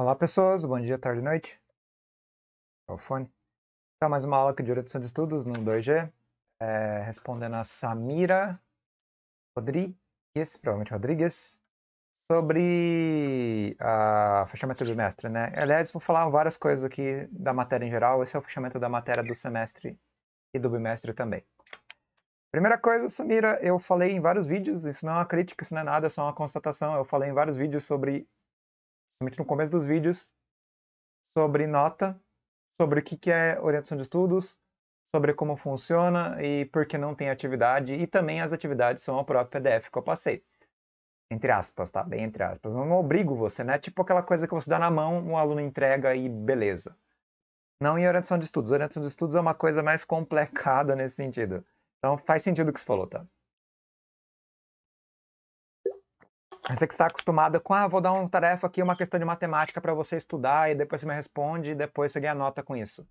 Olá pessoas, bom dia, tarde e noite. É o fone. Tá mais uma aula aqui de direção de estudos no 2G, é, respondendo a Samira Rodrigues, provavelmente Rodrigues, sobre a fechamento do semestre, né? Aliás, vou falar várias coisas aqui da matéria em geral, esse é o fechamento da matéria do semestre e do bimestre também. Primeira coisa, Samira, eu falei em vários vídeos, isso não é uma crítica, isso não é nada, é só uma constatação, eu falei em vários vídeos sobre principalmente no começo dos vídeos, sobre nota, sobre o que é orientação de estudos, sobre como funciona e por que não tem atividade, e também as atividades são o próprio PDF que eu passei. Entre aspas, tá? Bem entre aspas. não obrigo você, né? Tipo aquela coisa que você dá na mão, o um aluno entrega e beleza. Não em orientação de estudos. Orientação de estudos é uma coisa mais complicada nesse sentido. Então faz sentido o que você falou, tá? Você que está acostumada com, ah, vou dar uma tarefa aqui, uma questão de matemática para você estudar, e depois você me responde, e depois você ganha nota com isso.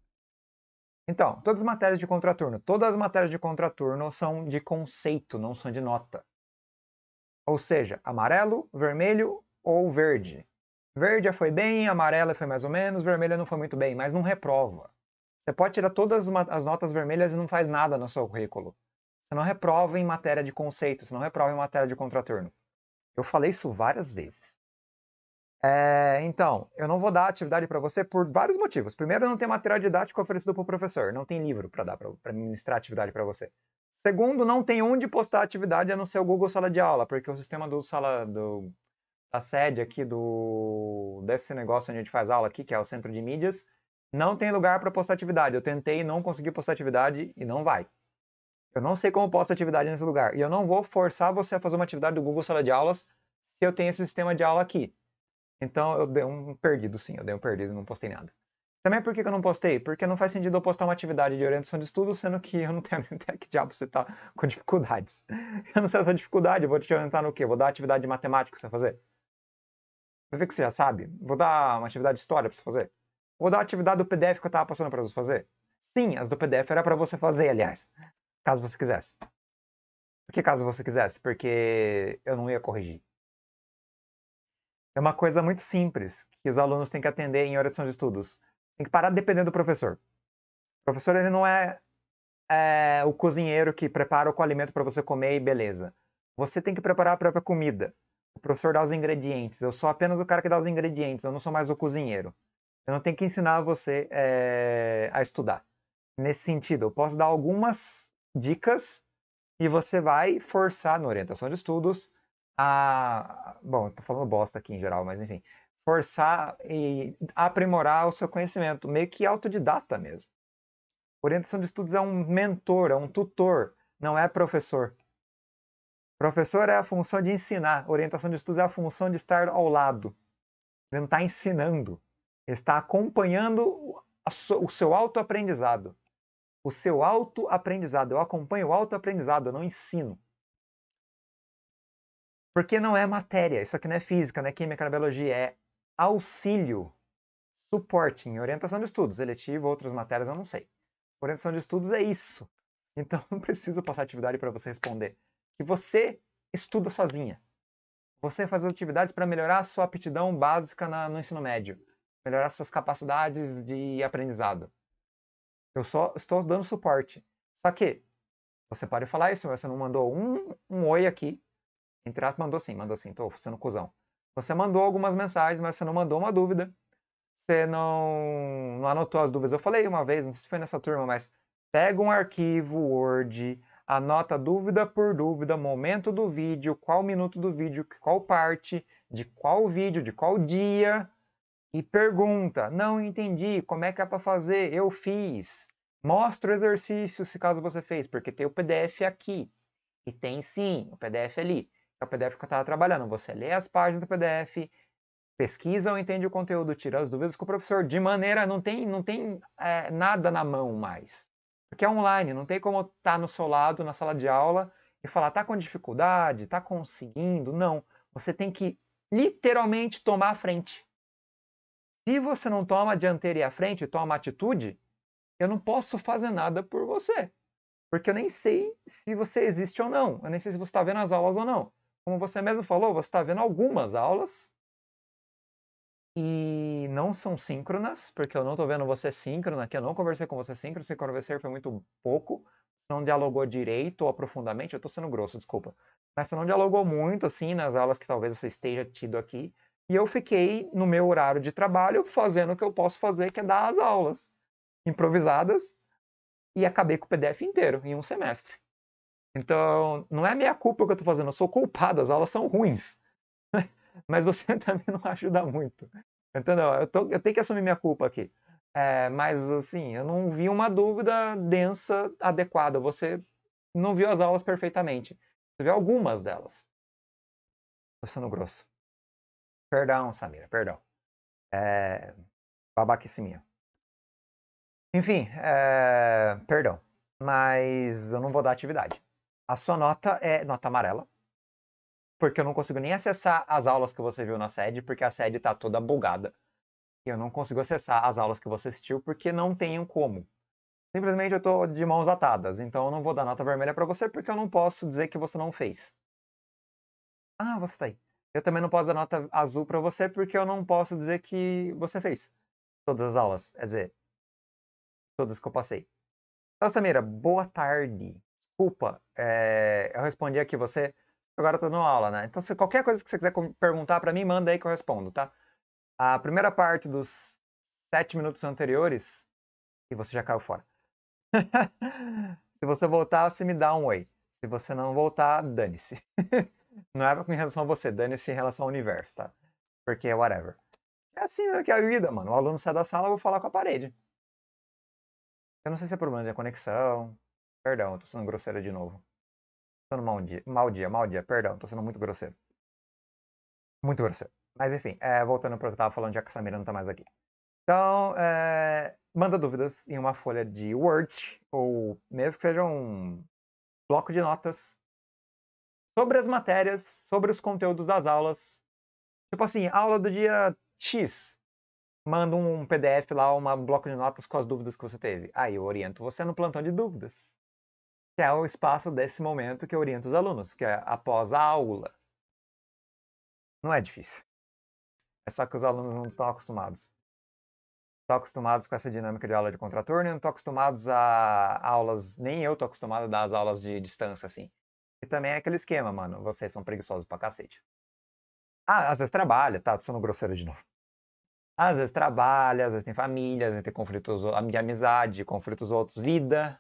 Então, todas as matérias de contraturno. Todas as matérias de contraturno são de conceito, não são de nota. Ou seja, amarelo, vermelho ou verde. Verde foi bem, amarelo foi mais ou menos, vermelha não foi muito bem, mas não reprova. Você pode tirar todas as notas vermelhas e não faz nada no seu currículo. Você não reprova em matéria de conceito, você não reprova em matéria de contraturno. Eu falei isso várias vezes. É, então, eu não vou dar atividade para você por vários motivos. Primeiro, não tem material didático oferecido para o professor, não tem livro para dar para ministrar atividade para você. Segundo, não tem onde postar atividade a não ser o Google Sala de Aula, porque o sistema do sala do, da sede aqui do desse negócio onde a gente faz aula aqui, que é o centro de mídias, não tem lugar para postar atividade. Eu tentei, não consegui postar atividade e não vai. Eu não sei como posto atividade nesse lugar. E eu não vou forçar você a fazer uma atividade do Google Sala de Aulas se eu tenho esse sistema de aula aqui. Então eu dei um perdido, sim, eu dei um perdido, e não postei nada. Também por que, eu não postei? Porque não faz sentido eu postar uma atividade de orientação de estudo, sendo que eu não tenho até que diabo você está com dificuldades. Eu não sei essa dificuldade, eu vou te orientar no quê? Vou dar atividade de matemática para você fazer? Vai ver que você já sabe. Vou dar uma atividade de história para você fazer? Vou dar a atividade do PDF que eu estava passando para você fazer? Sim, as do PDF era para você fazer, aliás. Caso você quisesse. Por que caso você quisesse? Porque eu não ia corrigir. É uma coisa muito simples que os alunos têm que atender em orientação de estudos. Tem que parar de depender do professor. O professor ele não é, é o cozinheiro que prepara o alimento para você comer e beleza. Você tem que preparar a própria comida. O professor dá os ingredientes. Eu sou apenas o cara que dá os ingredientes. Eu não sou mais o cozinheiro. Eu não tenho que ensinar você é, a estudar. Nesse sentido, eu posso dar algumas dicas e você vai forçar na orientação de estudos a. Bom, tô falando bosta aqui em geral, mas enfim. Forçar e aprimorar o seu conhecimento, meio que autodidata mesmo. Orientação de estudos é um mentor, é um tutor, não é professor. Professor é a função de ensinar, orientação de estudos é a função de estar ao lado. Ele não está ensinando, ele está acompanhando o seu autoaprendizado o seu autoaprendizado. Eu acompanho o autoaprendizado, eu não ensino. Porque não é matéria, isso aqui não é física, não é química, não é biologia, é auxílio, suporte em orientação de estudos, eletivo, outras matérias, eu não sei. Orientação de estudos é isso. Então não preciso passar atividade para você responder. Que você estuda sozinha. Você faz atividades para melhorar a sua aptidão básica na, no ensino médio, melhorar suas capacidades de aprendizado. Eu só estou dando suporte. Só que você pode falar isso, mas você não mandou um, um oi aqui. Entre aspas, mandou sim, mandou sim, Estou sendo cuzão. Você mandou algumas mensagens, mas você não mandou uma dúvida. Você não, não anotou as dúvidas. Eu falei uma vez, não sei se foi nessa turma, mas pega um arquivo Word, anota dúvida por dúvida, momento do vídeo, qual minuto do vídeo, qual parte, de qual vídeo, de qual dia, e pergunta: Não entendi, como é que é para fazer? Eu fiz. Mostra o exercício se caso você fez, porque tem o PDF aqui. E tem sim o PDF ali. É o PDF que eu estava trabalhando. Você lê as páginas do PDF, pesquisa ou entende o conteúdo, tira as dúvidas com o professor. De maneira, não tem, não tem é, nada na mão mais. Porque é online, não tem como estar tá no seu lado, na sala de aula, e falar, tá com dificuldade, tá conseguindo. Não. Você tem que literalmente tomar a frente se você não toma a dianteira e a frente, toma atitude, eu não posso fazer nada por você. Porque eu nem sei se você existe ou não. Eu nem sei se você está vendo as aulas ou não. Como você mesmo falou, você está vendo algumas aulas e não são síncronas, porque eu não estou vendo você síncrona, que eu não conversei com você síncrona, se conversei foi muito pouco, você não dialogou direito ou aprofundamente, eu estou sendo grosso, desculpa. Mas você não dialogou muito, assim, nas aulas que talvez você esteja tido aqui, e eu fiquei no meu horário de trabalho fazendo o que eu posso fazer, que é dar as aulas improvisadas, e acabei com o PDF inteiro em um semestre. Então, não é minha culpa o que eu estou fazendo, eu sou culpado, as aulas são ruins. Mas você também não ajuda muito. Entendeu? Eu, tô, eu tenho que assumir minha culpa aqui. É, mas, assim, eu não vi uma dúvida densa adequada. Você não viu as aulas perfeitamente. Você viu algumas delas. Estou sendo grosso. Perdão, Samira, perdão. É, minha. Enfim, é, perdão. Mas eu não vou dar atividade. A sua nota é nota amarela. Porque eu não consigo nem acessar as aulas que você viu na sede, porque a sede está toda bugada. E eu não consigo acessar as aulas que você assistiu, porque não tenho como. Simplesmente eu estou de mãos atadas, então eu não vou dar nota vermelha para você, porque eu não posso dizer que você não fez. Ah, você tá aí. Eu também não posso dar nota azul para você porque eu não posso dizer que você fez todas as aulas, quer dizer, todas que eu passei. Então, Samira, boa tarde. Desculpa, é, eu respondi aqui você, agora eu tô numa aula, né? Então, se qualquer coisa que você quiser perguntar para mim, manda aí que eu respondo, tá? A primeira parte dos sete minutos anteriores, e você já caiu fora. se você voltar, você me dá um oi. Se você não voltar, dane-se. Não é com relação a você, dane-se em relação ao universo, tá? Porque é whatever. É assim mesmo que é a vida, mano. O aluno sai da sala, eu vou falar com a parede. Eu não sei se é problema de conexão. Perdão, tô sendo grosseiro de novo. Tô sendo mau dia, mau dia, mau dia. Perdão, tô sendo muito grosseiro. Muito grosseiro. Mas enfim, é, voltando para o que eu tava falando, já que a Samira não tá mais aqui. Então, é, manda dúvidas em uma folha de Word, ou mesmo que seja um bloco de notas, sobre as matérias, sobre os conteúdos das aulas. Tipo assim, aula do dia X. Manda um PDF lá, um bloco de notas com as dúvidas que você teve. Aí eu oriento você no plantão de dúvidas. Que é o espaço desse momento que eu oriento os alunos, que é após a aula. Não é difícil. É só que os alunos não estão acostumados. Estão acostumados com essa dinâmica de aula de contraturno, não estão acostumados a aulas, nem eu estou acostumado a dar as aulas de distância assim. E também é aquele esquema, mano. Vocês são preguiçosos pra cacete. Ah, às vezes trabalha, tá? Tô sendo grosseiro de novo. Às vezes trabalha, às vezes tem família, às vezes tem conflitos de amizade, conflitos outros, vida.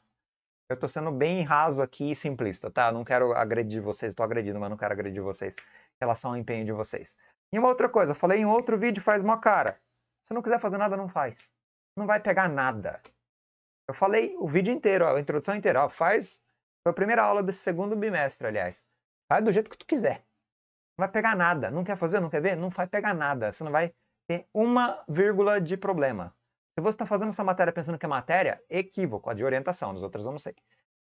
Eu tô sendo bem raso aqui e simplista, tá? Não quero agredir vocês, tô agredindo, mas não quero agredir vocês em relação ao empenho de vocês. E uma outra coisa, eu falei em outro vídeo, faz uma cara. Se não quiser fazer nada, não faz. Não vai pegar nada. Eu falei o vídeo inteiro, a introdução inteira, ó, faz foi a primeira aula desse segundo bimestre, aliás. Vai do jeito que tu quiser. Não vai pegar nada. Não quer fazer? Não quer ver? Não vai pegar nada. Você não vai ter uma vírgula de problema. Se você está fazendo essa matéria pensando que é matéria, equívoco. A de orientação, nas outras eu não sei.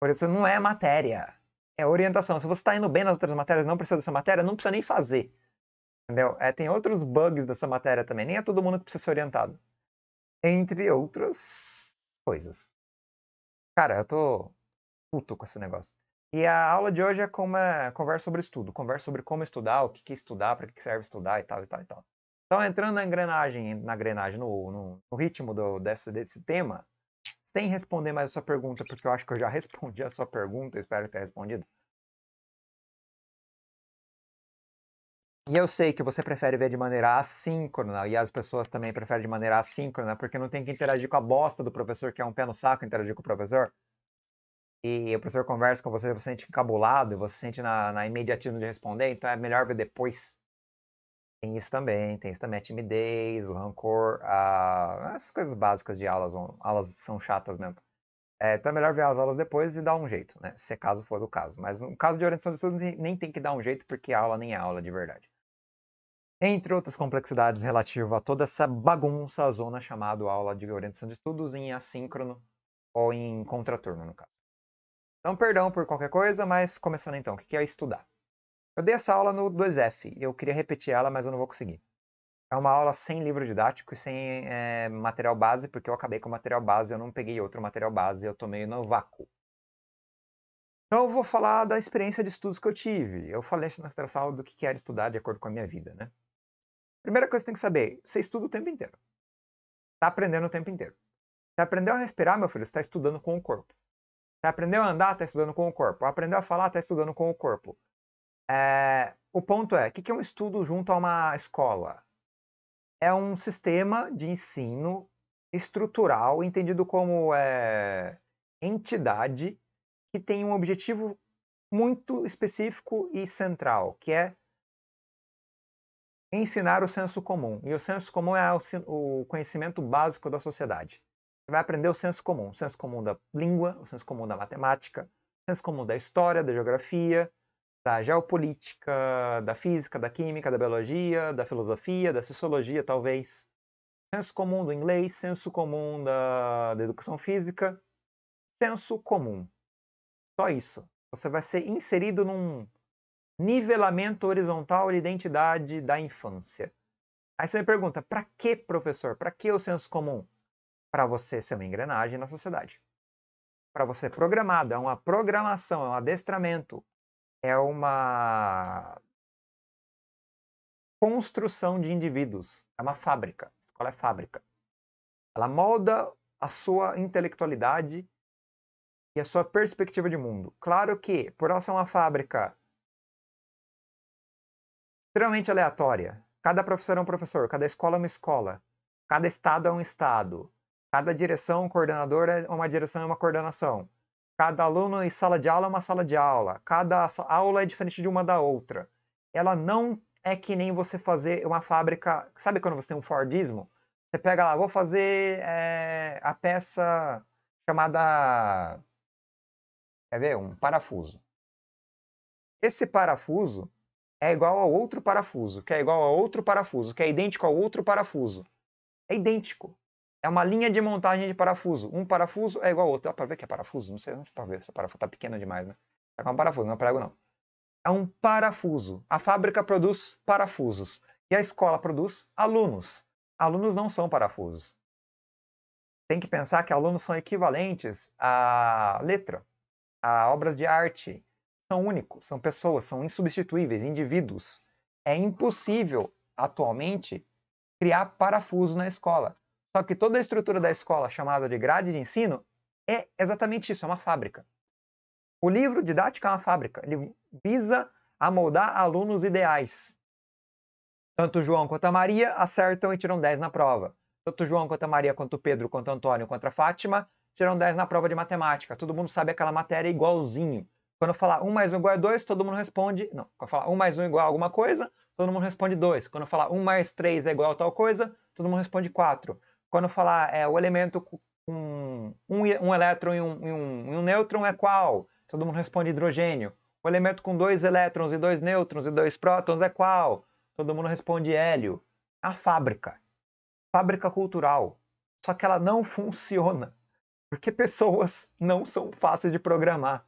Por isso não é matéria. É orientação. Se você está indo bem nas outras matérias, não precisa dessa matéria, não precisa nem fazer. Entendeu? É, tem outros bugs dessa matéria também. Nem é todo mundo que precisa ser orientado. Entre outras coisas. Cara, eu tô puto com esse negócio. E a aula de hoje é como é, conversa sobre estudo, conversa sobre como estudar, o que, que é estudar, para que serve estudar e tal e tal e tal. Então, entrando na engrenagem, na engrenagem, no, no, no ritmo do, desse, desse tema, sem responder mais a sua pergunta, porque eu acho que eu já respondi a sua pergunta, espero ter respondido. E eu sei que você prefere ver de maneira assíncrona, e as pessoas também preferem de maneira assíncrona, porque não tem que interagir com a bosta do professor, que é um pé no saco interagir com o professor e o professor conversa com você, você sente encabulado, você sente na, na de responder, então é melhor ver depois. Tem isso também, tem isso também, a timidez, o rancor, a... essas coisas básicas de aulas, aulas são chatas mesmo. É, então é melhor ver as aulas depois e dar um jeito, né? Se é caso for o caso. Mas no caso de orientação de estudo, nem tem que dar um jeito, porque a aula nem é aula de verdade. Entre outras complexidades relativas a toda essa bagunça, a zona chamada aula de orientação de estudos em assíncrono ou em contraturno, no caso. Então, perdão por qualquer coisa, mas começando então, o que é estudar? Eu dei essa aula no 2F, eu queria repetir ela, mas eu não vou conseguir. É uma aula sem livro didático e sem é, material base, porque eu acabei com o material base, eu não peguei outro material base, eu tomei no vácuo. Então eu vou falar da experiência de estudos que eu tive. Eu falei nessa aula do que era estudar de acordo com a minha vida, né? Primeira coisa que você tem que saber, você estuda o tempo inteiro. Está aprendendo o tempo inteiro. Você aprendeu a respirar, meu filho, você está estudando com o corpo aprendeu a andar, está estudando com o corpo. Aprendeu a falar, está estudando com o corpo. É, o ponto é, o que é um estudo junto a uma escola? É um sistema de ensino estrutural, entendido como é, entidade que tem um objetivo muito específico e central, que é ensinar o senso comum. E o senso comum é o conhecimento básico da sociedade vai aprender o senso comum. O senso comum da língua, o senso comum da matemática, o senso comum da história, da geografia, da geopolítica, da física, da química, da biologia, da filosofia, da sociologia, talvez. Senso comum do inglês, senso comum da, da educação física. Senso comum. Só isso. Você vai ser inserido num nivelamento horizontal de identidade da infância. Aí você me pergunta, para que, professor? Para que o senso comum? para você ser uma engrenagem na sociedade. Para você ser programado, é uma programação, é um adestramento, é uma construção de indivíduos, é uma fábrica. A escola é fábrica. Ela molda a sua intelectualidade e a sua perspectiva de mundo. Claro que, por ela ser uma fábrica extremamente aleatória, cada professor é um professor, cada escola é uma escola, cada estado é um estado, Cada direção coordenadora é uma direção e uma coordenação. Cada aluno em sala de aula é uma sala de aula. Cada aula é diferente de uma da outra. Ela não é que nem você fazer uma fábrica. Sabe quando você tem um Fordismo? Você pega lá, vou fazer é, a peça chamada. Quer ver? Um parafuso. Esse parafuso é igual ao outro parafuso, que é igual a outro parafuso, que é idêntico ao outro parafuso. É idêntico. É uma linha de montagem de parafuso. Um parafuso é igual ao outro. Dá para ver que é parafuso? Não sei se é ver. Esse parafuso está pequeno demais, né? Está com um parafuso, não é prego não. É um parafuso. A fábrica produz parafusos. E a escola produz alunos. Alunos não são parafusos. Tem que pensar que alunos são equivalentes à letra, a obras de arte. São únicos, são pessoas, são insubstituíveis, indivíduos. É impossível, atualmente, criar parafuso na escola. Só que toda a estrutura da escola, chamada de grade de ensino, é exatamente isso, é uma fábrica. O livro didático é uma fábrica. Ele visa amoldar alunos ideais. Tanto o João quanto a Maria acertam e tiram 10 na prova. Tanto o João quanto a Maria, quanto o Pedro, quanto o Antônio, quanto a Fátima tiram 10 na prova de matemática. Todo mundo sabe aquela matéria igualzinho. Quando eu falar 1 mais 1 igual a 2, todo mundo responde. Não, quando eu falar 1 mais 1 igual a alguma coisa, todo mundo responde 2. Quando eu falar 1 mais 3 é igual a tal coisa, todo mundo responde 4 quando falar é, o elemento com um, um elétron e um, e, um, e um nêutron é qual? Todo mundo responde hidrogênio. O elemento com dois elétrons e dois nêutrons e dois prótons é qual? Todo mundo responde hélio. A fábrica. Fábrica cultural. Só que ela não funciona. Porque pessoas não são fáceis de programar.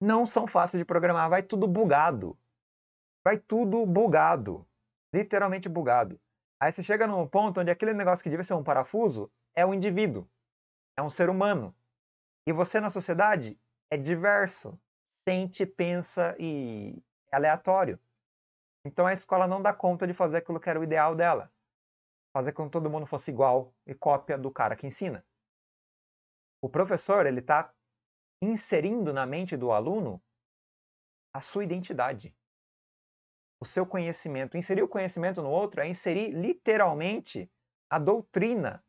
Não são fáceis de programar. Vai tudo bugado. Vai tudo bugado. Literalmente bugado. Aí você chega num ponto onde aquele negócio que devia ser um parafuso é um indivíduo, é um ser humano. E você na sociedade é diverso, sente, pensa e é aleatório. Então a escola não dá conta de fazer aquilo que era o ideal dela. Fazer com que todo mundo fosse igual e cópia do cara que ensina. O professor, ele está inserindo na mente do aluno a sua identidade o seu conhecimento. Inserir o conhecimento no outro é inserir literalmente a doutrina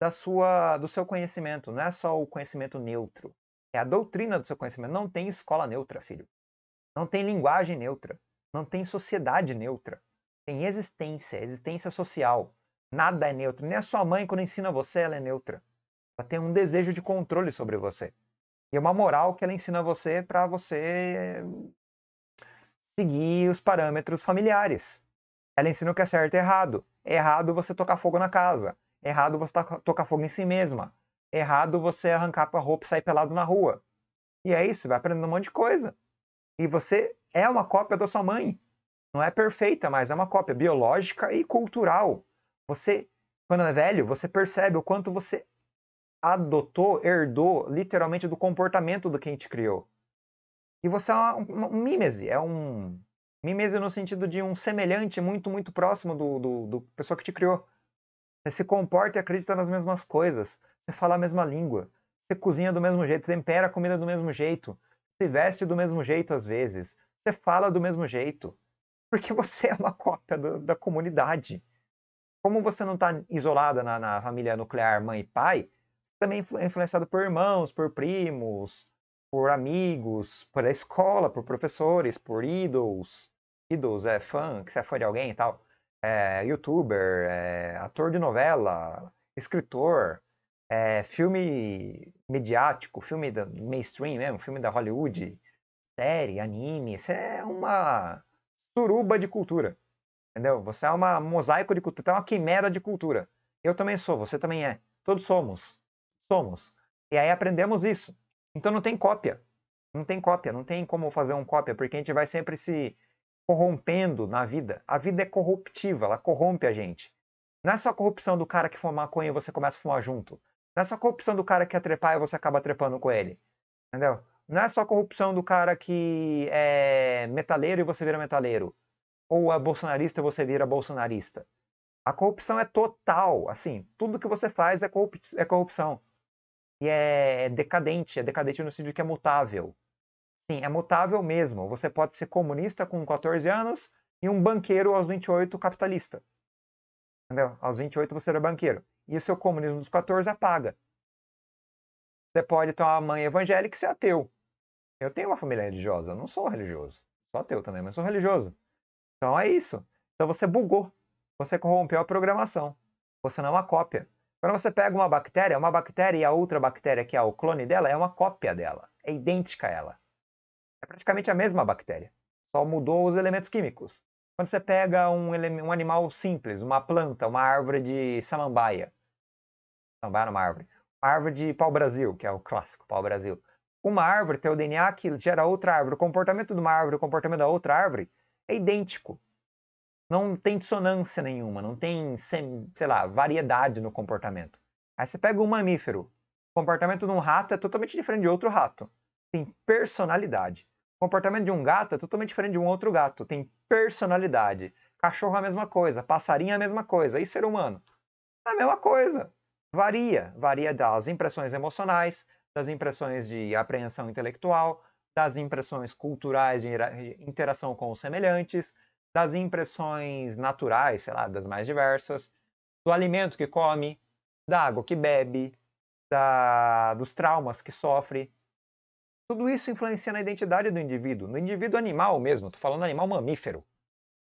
da sua, do seu conhecimento. Não é só o conhecimento neutro. É a doutrina do seu conhecimento. Não tem escola neutra, filho. Não tem linguagem neutra. Não tem sociedade neutra. Tem existência, existência social. Nada é neutro. Nem a sua mãe, quando ensina você, ela é neutra. Ela tem um desejo de controle sobre você. E é uma moral que ela ensina você para você seguir os parâmetros familiares. Ela ensina o que é certo e errado. É errado você tocar fogo na casa. É errado você tocar fogo em si mesma. É errado você arrancar a roupa e sair pelado na rua. E é isso, vai aprendendo um monte de coisa. E você é uma cópia da sua mãe. Não é perfeita, mas é uma cópia biológica e cultural. Você, quando é velho, você percebe o quanto você adotou, herdou literalmente do comportamento do quem te criou. E você é um, um é um mimese no sentido de um semelhante muito, muito próximo do, do, do pessoa que te criou. Você se comporta e acredita nas mesmas coisas, você fala a mesma língua, você cozinha do mesmo jeito, você tempera a comida do mesmo jeito, se veste do mesmo jeito às vezes, você fala do mesmo jeito. Porque você é uma cópia do, da comunidade. Como você não está isolada na, na família nuclear mãe e pai, você também é, é influenciado por irmãos, por primos, por amigos, pela escola, por professores, por ídolos. Idols é fã, que você é fã de alguém e tal. É, youtuber, é, ator de novela, escritor, é, filme mediático, filme da, mainstream mesmo, filme da Hollywood, série, anime. você é uma suruba de cultura. Entendeu? Você é uma mosaico de cultura, é uma quimera de cultura. Eu também sou, você também é. Todos somos. Somos. E aí aprendemos isso. Então não tem cópia. Não tem cópia, não tem como fazer um cópia, porque a gente vai sempre se corrompendo na vida. A vida é corruptiva, ela corrompe a gente. Não é só a corrupção do cara que fuma maconha e você começa a fumar junto. Não é só a corrupção do cara que a trepar e você acaba trepando com ele. Entendeu? Não é só a corrupção do cara que é metaleiro e você vira metaleiro. Ou é bolsonarista e você vira bolsonarista. A corrupção é total, assim, tudo que você faz é, corrup é corrupção e é decadente. É decadente no sentido que é mutável. Sim, é mutável mesmo. Você pode ser comunista com 14 anos e um banqueiro aos 28 capitalista. Entendeu? Aos 28 você era banqueiro. E o seu comunismo dos 14 apaga. Você pode ter uma mãe evangélica e ser ateu. Eu tenho uma família religiosa, eu não sou religioso. Sou ateu também, mas sou religioso. Então é isso. Então você bugou. Você corrompeu a programação. Você não é uma cópia. Quando você pega uma bactéria, uma bactéria e a outra bactéria, que é o clone dela, é uma cópia dela. É idêntica a ela. É praticamente a mesma bactéria. Só mudou os elementos químicos. Quando você pega um, um animal simples, uma planta, uma árvore de samambaia. Samambaia é uma árvore. Uma árvore de pau-brasil, que é o clássico pau-brasil. Uma árvore tem o DNA que gera outra árvore. O comportamento de uma árvore e o comportamento da outra árvore é idêntico não tem dissonância nenhuma, não tem, sei lá, variedade no comportamento. Aí você pega um mamífero. O comportamento de um rato é totalmente diferente de outro rato. Tem personalidade. O comportamento de um gato é totalmente diferente de um outro gato. Tem personalidade. Cachorro é a mesma coisa, passarinho é a mesma coisa. E ser humano? É a mesma coisa. Varia. Varia das impressões emocionais, das impressões de apreensão intelectual, das impressões culturais de interação com os semelhantes, das impressões naturais, sei lá, das mais diversas, do alimento que come, da água que bebe, da, dos traumas que sofre. Tudo isso influencia na identidade do indivíduo, no indivíduo animal mesmo, estou falando animal mamífero.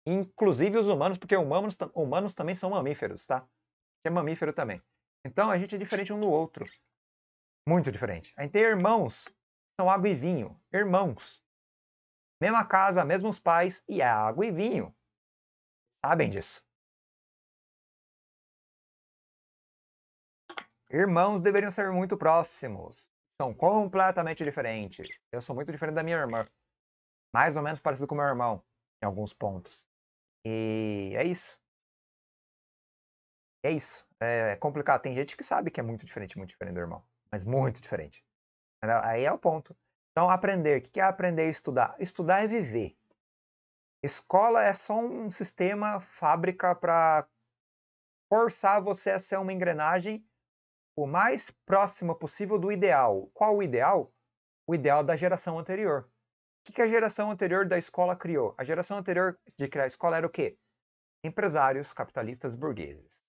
Inclusive os humanos, porque humanos, humanos também são mamíferos, tá? É mamífero também. Então a gente é diferente um do outro. Muito diferente. A gente tem irmãos, são água e vinho. Irmãos. Mesma casa, mesmos pais e é água e vinho. Sabem disso. Irmãos deveriam ser muito próximos. São completamente diferentes. Eu sou muito diferente da minha irmã. Mais ou menos parecido com meu irmão, em alguns pontos. E é isso. É isso. É, é complicado. Tem gente que sabe que é muito diferente, muito diferente do irmão. Mas muito diferente. Aí é o ponto. Então, aprender. O que é aprender e estudar? Estudar é viver. Escola é só um sistema, fábrica para forçar você a ser uma engrenagem o mais próxima possível do ideal. Qual o ideal? O ideal da geração anterior. O que a geração anterior da escola criou? A geração anterior de criar a escola era o quê? Empresários, capitalistas, burgueses.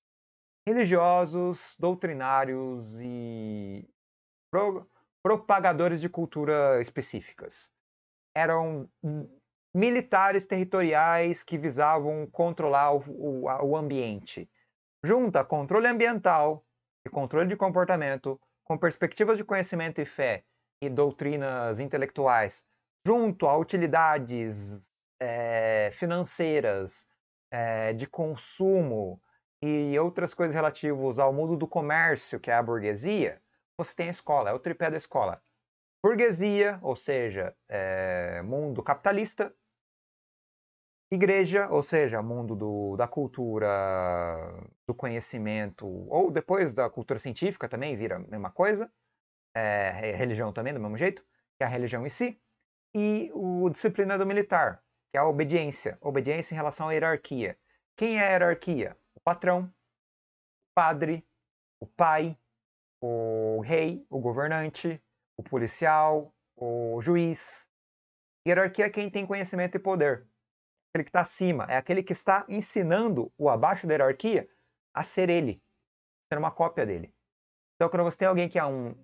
Religiosos, doutrinários e propagadores de cultura específicas. Eram militares territoriais que visavam controlar o, o, o ambiente. Junta controle ambiental e controle de comportamento com perspectivas de conhecimento e fé e doutrinas intelectuais, junto a utilidades é, financeiras, é, de consumo e outras coisas relativas ao mundo do comércio, que é a burguesia, você tem a escola, é o tripé da escola. Burguesia, ou seja, é, mundo capitalista. Igreja, ou seja, mundo do, da cultura, do conhecimento, ou depois da cultura científica também vira a mesma coisa. É, religião também, do mesmo jeito, que é a religião em si. E o disciplina do militar, que é a obediência. Obediência em relação à hierarquia. Quem é a hierarquia? O patrão, o padre, o pai, o rei, o governante, o policial, o juiz. Hierarquia é quem tem conhecimento e poder. Aquele que está acima, é aquele que está ensinando o abaixo da hierarquia a ser ele, ser uma cópia dele. Então, quando você tem alguém que é um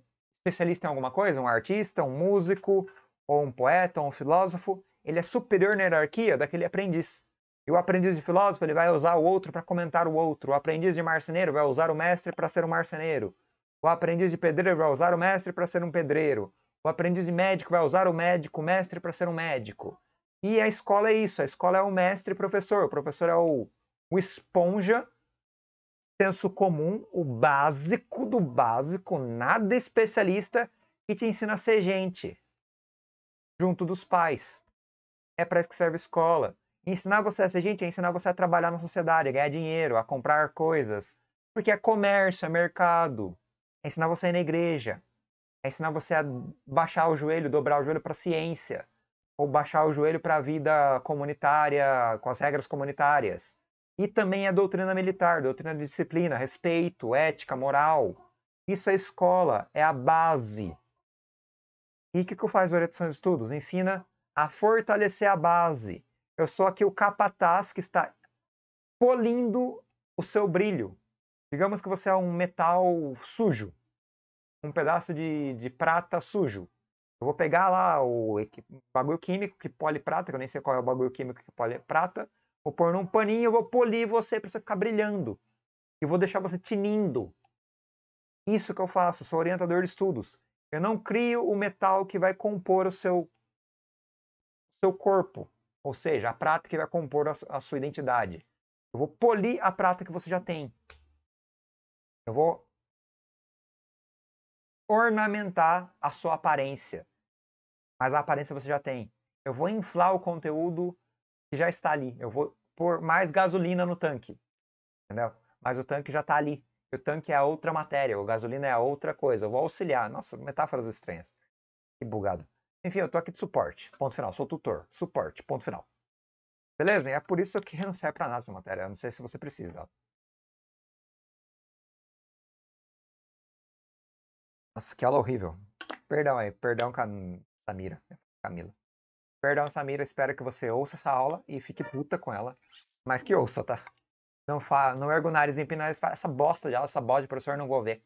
especialista em alguma coisa, um artista, um músico, ou um poeta, ou um filósofo, ele é superior na hierarquia daquele aprendiz. E o aprendiz de filósofo ele vai usar o outro para comentar o outro. O aprendiz de marceneiro vai usar o mestre para ser o um marceneiro. O aprendiz de pedreiro vai usar o mestre para ser um pedreiro. O aprendiz de médico vai usar o médico, o mestre para ser um médico. E a escola é isso, a escola é o mestre professor, o professor é o, o esponja, senso comum, o básico do básico, nada especialista, que te ensina a ser gente, junto dos pais. É para isso que serve a escola. Ensinar você a ser gente é ensinar você a trabalhar na sociedade, a ganhar dinheiro, a comprar coisas. Porque é comércio, é mercado é ensinar você a ir na igreja, é ensinar você a baixar o joelho, dobrar o joelho para a ciência, ou baixar o joelho para a vida comunitária, com as regras comunitárias. E também a doutrina militar, doutrina de disciplina, respeito, ética, moral. Isso é escola, é a base. E o que, que faz a orientação de estudos? Ensina a fortalecer a base. Eu sou aqui o capataz que está polindo o seu brilho, Digamos que você é um metal sujo, um pedaço de, de prata sujo. Eu vou pegar lá o bagulho químico que pole prata, que eu nem sei qual é o bagulho químico que pole prata, vou pôr num paninho, eu vou polir você para você ficar brilhando. E vou deixar você tinindo. Isso que eu faço, sou orientador de estudos. Eu não crio o metal que vai compor o seu, seu corpo, ou seja, a prata que vai compor a, a sua identidade. Eu vou polir a prata que você já tem. Eu vou ornamentar a sua aparência. Mas a aparência você já tem. Eu vou inflar o conteúdo que já está ali. Eu vou pôr mais gasolina no tanque. Entendeu? Mas o tanque já está ali. o tanque é a outra matéria. O gasolina é a outra coisa. Eu vou auxiliar. Nossa, metáforas estranhas. Que bugado. Enfim, eu tô aqui de suporte. Ponto final. Sou tutor. Suporte. Ponto final. Beleza? E é por isso que não serve para nada essa matéria. Eu não sei se você precisa dela. Nossa, que aula horrível. Perdão aí, perdão, Cam... Samira. Camila. Perdão, Samira, espero que você ouça essa aula e fique puta com ela. Mas que ouça, tá? Não, fa... não ergo nariz em pinares para essa bosta de aula, essa bosta de professor, não vou ver.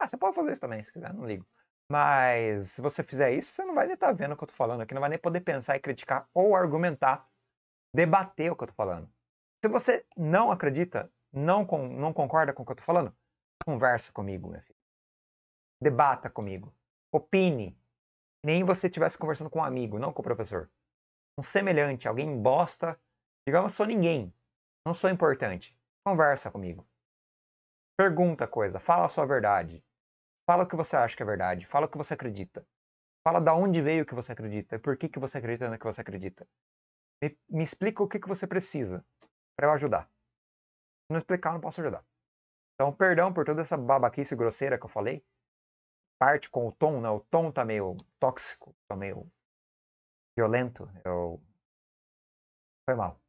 Ah, você pode fazer isso também, se quiser, não ligo. Mas se você fizer isso, você não vai nem estar tá vendo o que eu tô falando aqui, não vai nem poder pensar e criticar ou argumentar, debater o que eu tô falando. Se você não acredita, não, con... não concorda com o que eu tô falando, conversa comigo, meu filho. Debata comigo. Opine. Nem você estivesse conversando com um amigo, não com o professor. Um semelhante, alguém bosta. Digamos, sou ninguém. Não sou importante. Conversa comigo. Pergunta coisa. Fala a sua verdade. Fala o que você acha que é verdade. Fala o que você acredita. Fala da onde veio o que você acredita. Por que, que você acredita no que você acredita. Me, me explica o que, que você precisa para eu ajudar. Se não explicar, eu não posso ajudar. Então, perdão por toda essa babaquice grosseira que eu falei parte com o tom, né? O tom tá meio tóxico, tá meio violento. Eu... Foi mal.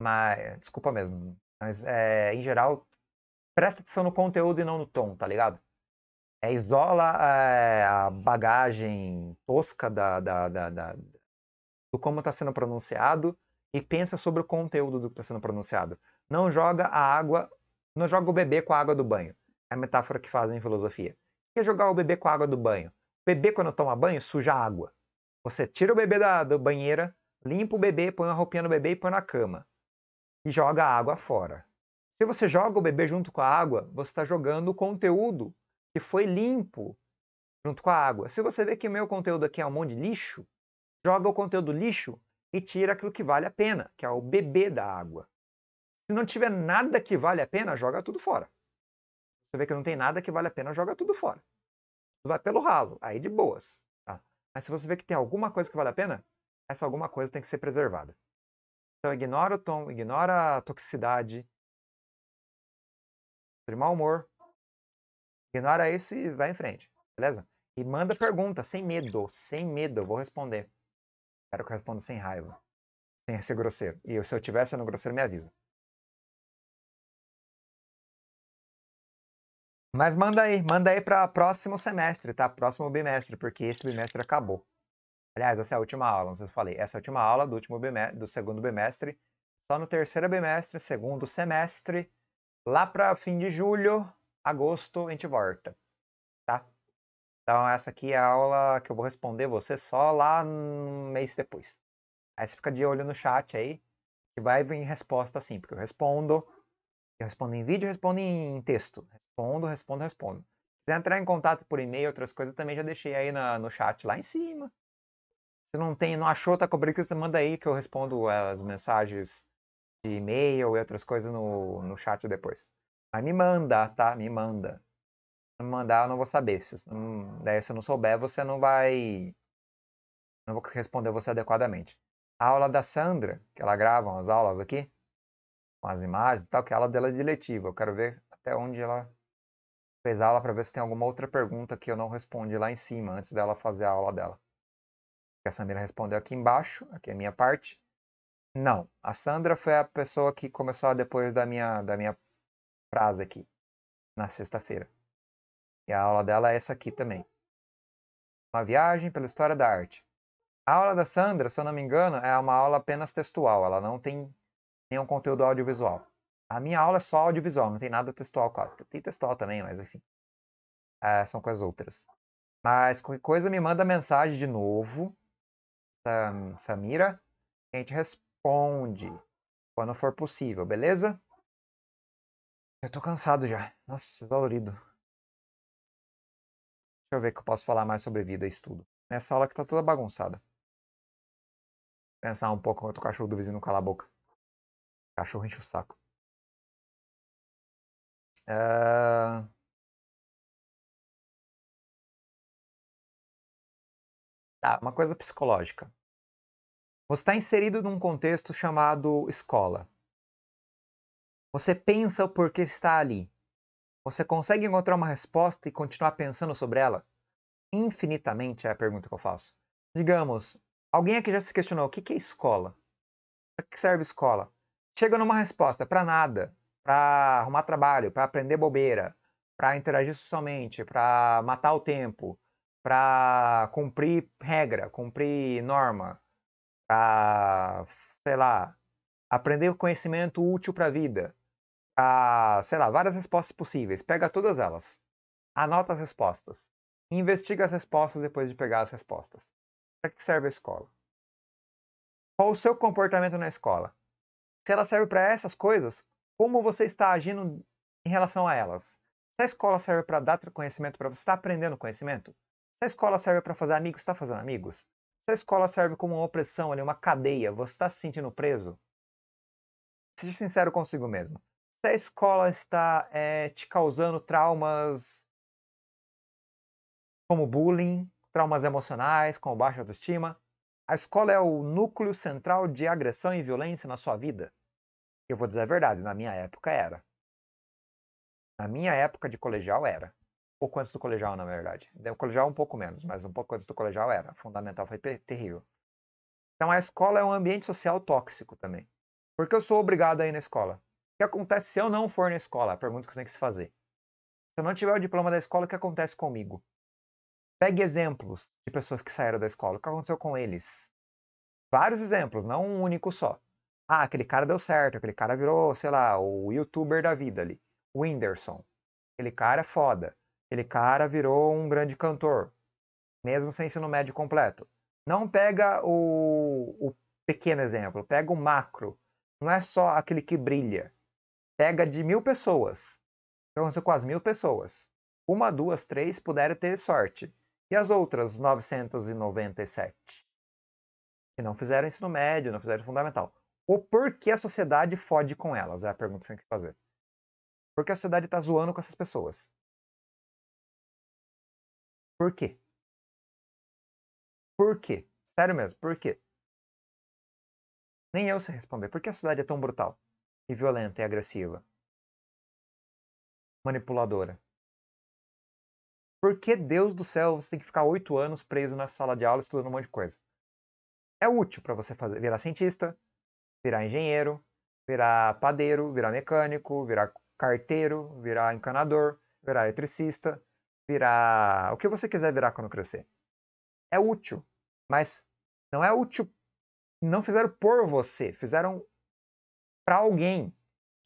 Mas, desculpa mesmo. Mas, é, em geral, presta atenção no conteúdo e não no tom, tá ligado? É, isola é, a bagagem tosca da, da, da, da do como está sendo pronunciado e pensa sobre o conteúdo do que está sendo pronunciado. Não joga a água, não joga o bebê com a água do banho. É a metáfora que fazem em filosofia que jogar o bebê com a água do banho? O bebê, quando toma banho, suja a água. Você tira o bebê da, da banheira, limpa o bebê, põe uma roupinha no bebê e põe na cama. E joga a água fora. Se você joga o bebê junto com a água, você está jogando o conteúdo que foi limpo junto com a água. Se você vê que o meu conteúdo aqui é um monte de lixo, joga o conteúdo lixo e tira aquilo que vale a pena, que é o bebê da água. Se não tiver nada que vale a pena, joga tudo fora. Você vê que não tem nada que vale a pena, joga tudo fora. Vai pelo ralo, aí de boas. Tá? Mas se você vê que tem alguma coisa que vale a pena, essa alguma coisa tem que ser preservada. Então ignora o tom, ignora a toxicidade, de mau humor, ignora isso e vai em frente, beleza? E manda pergunta, sem medo, sem medo, eu vou responder. Quero que eu responda sem raiva, sem ser grosseiro. E se eu tivesse sendo grosseiro, me avisa. Mas manda aí, manda aí para próximo semestre, tá? Próximo bimestre, porque esse bimestre acabou. Aliás, essa é a última aula, não sei se eu falei. Essa é a última aula do último bimestre, do segundo bimestre. Só no terceiro bimestre, segundo semestre, lá para fim de julho, agosto, a gente volta, tá? Então essa aqui é a aula que eu vou responder você só lá um mês depois. Aí você fica de olho no chat aí, que vai vir resposta sim, porque eu respondo eu respondo em vídeo, respondo em texto. Respondo, respondo, respondo. Se quiser entrar em contato por e-mail, outras coisas, também já deixei aí na, no chat lá em cima. Se não tem, não achou, tá cobrindo, você manda aí que eu respondo as mensagens de e-mail e outras coisas no, no chat depois. Mas me manda, tá? Me manda. Se não mandar, eu não vou saber. Se não, daí, se eu não souber, você não vai. Não vou responder você adequadamente. A aula da Sandra, que ela grava as aulas aqui, com as imagens e tal, que é a aula dela é diletiva. Eu quero ver até onde ela fez a aula para ver se tem alguma outra pergunta que eu não respondi lá em cima, antes dela fazer a aula dela. A Samira respondeu aqui embaixo, aqui é a minha parte. Não, a Sandra foi a pessoa que começou depois da minha, da minha frase aqui, na sexta-feira. E a aula dela é essa aqui também. Uma viagem pela história da arte. A aula da Sandra, se eu não me engano, é uma aula apenas textual, ela não tem tem um conteúdo audiovisual. A minha aula é só audiovisual, não tem nada textual Tem textual também, mas enfim. É, são coisas outras. Mas qualquer coisa me manda mensagem de novo, Sam, Samira, a gente responde quando for possível, beleza? Eu tô cansado já. Nossa, dolorido. Deixa eu ver que eu posso falar mais sobre vida e estudo. Nessa aula que tá toda bagunçada. Pensar um pouco quanto o cachorro do vizinho cala a boca. Cachorro enche o saco. É uma coisa psicológica. Você está inserido num contexto chamado escola. Você pensa o porquê está ali. Você consegue encontrar uma resposta e continuar pensando sobre ela? Infinitamente é a pergunta que eu faço. Digamos, alguém aqui já se questionou o que é escola? Para que serve escola? chega numa resposta para nada, para arrumar trabalho, para aprender bobeira, para interagir socialmente, para matar o tempo, para cumprir regra, cumprir norma, para, sei lá, aprender conhecimento útil para a vida, para, sei lá, várias respostas possíveis. Pega todas elas, anota as respostas, investiga as respostas depois de pegar as respostas. Para que serve a escola? Qual o seu comportamento na escola? se ela serve para essas coisas, como você está agindo em relação a elas? Se a escola serve para dar conhecimento para você, está aprendendo conhecimento? Se a escola serve para fazer amigos, está fazendo amigos? Se a escola serve como uma opressão, uma cadeia, você está se sentindo preso? Seja sincero consigo mesmo. Se a escola está é, te causando traumas como bullying, traumas emocionais, com baixa autoestima, a escola é o núcleo central de agressão e violência na sua vida? Eu vou dizer a verdade, na minha época era. Na minha época de colegial era. Ou pouco antes do colegial, na verdade. O colegial um pouco menos, mas um pouco antes do colegial era. fundamental foi terrível. Então a escola é um ambiente social tóxico também. Porque eu sou obrigado a ir na escola. O que acontece se eu não for na escola? A pergunta que você tem que se fazer. Se eu não tiver o diploma da escola, o que acontece comigo? Pegue exemplos de pessoas que saíram da escola. O que aconteceu com eles? Vários exemplos, não um único só. Ah, aquele cara deu certo, aquele cara virou, sei lá, o youtuber da vida ali. O Whindersson. Aquele cara é foda. Aquele cara virou um grande cantor. Mesmo sem ensino médio completo. Não pega o, o pequeno exemplo, pega o macro. Não é só aquele que brilha. Pega de mil pessoas. O que aconteceu com as mil pessoas? Uma, duas, três puderam ter sorte. E as outras 997? Que não fizeram ensino médio, não fizeram fundamental. O porquê a sociedade fode com elas? É a pergunta que você tem que fazer. Por que a sociedade está zoando com essas pessoas? Por quê? Por quê? Sério mesmo, por quê? Nem eu sei responder. Por que a sociedade é tão brutal e violenta e agressiva? Manipuladora. Por que Deus do céu você tem que ficar oito anos preso na sala de aula estudando um monte de coisa? É útil para você fazer, virar cientista, virar engenheiro, virar padeiro, virar mecânico, virar carteiro, virar encanador, virar eletricista, virar o que você quiser virar quando crescer. É útil, mas não é útil. Não fizeram por você, fizeram para alguém.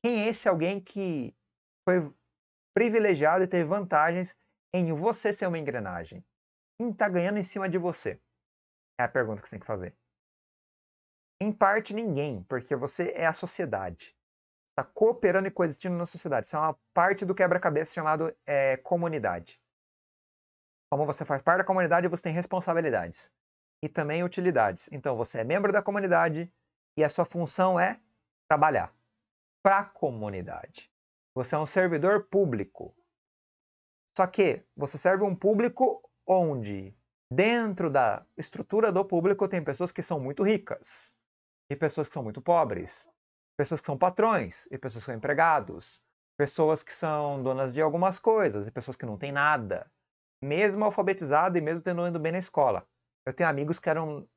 Quem é esse alguém que foi privilegiado e teve vantagens em você ser uma engrenagem? Quem está ganhando em cima de você? É a pergunta que você tem que fazer. Em parte, ninguém, porque você é a sociedade. Está cooperando e coexistindo na sociedade. Isso é uma parte do quebra-cabeça chamado é, comunidade. Como você faz parte da comunidade, você tem responsabilidades e também utilidades. Então, você é membro da comunidade e a sua função é trabalhar para a comunidade. Você é um servidor público. Só que você serve um público onde, dentro da estrutura do público, tem pessoas que são muito ricas e pessoas que são muito pobres, pessoas que são patrões e pessoas que são empregados, pessoas que são donas de algumas coisas e pessoas que não têm nada, mesmo alfabetizado e mesmo tendo indo bem na escola. Eu tenho amigos que eram